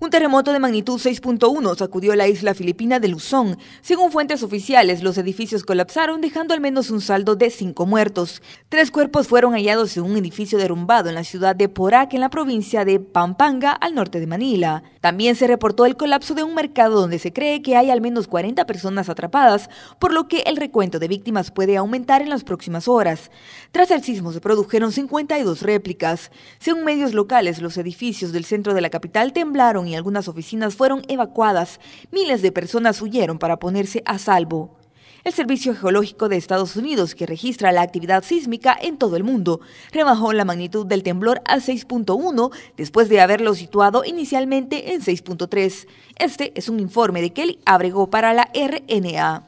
Un terremoto de magnitud 6.1 sacudió la isla filipina de Luzón. Según fuentes oficiales, los edificios colapsaron, dejando al menos un saldo de cinco muertos. Tres cuerpos fueron hallados en un edificio derrumbado en la ciudad de Porac, en la provincia de Pampanga, al norte de Manila. También se reportó el colapso de un mercado donde se cree que hay al menos 40 personas atrapadas, por lo que el recuento de víctimas puede aumentar en las próximas horas. Tras el sismo se produjeron 52 réplicas. Según medios locales, los edificios del centro de la capital temblaron y algunas oficinas fueron evacuadas. Miles de personas huyeron para ponerse a salvo. El Servicio Geológico de Estados Unidos, que registra la actividad sísmica en todo el mundo, rebajó la magnitud del temblor a 6.1 después de haberlo situado inicialmente en 6.3. Este es un informe de Kelly Abrego para la RNA.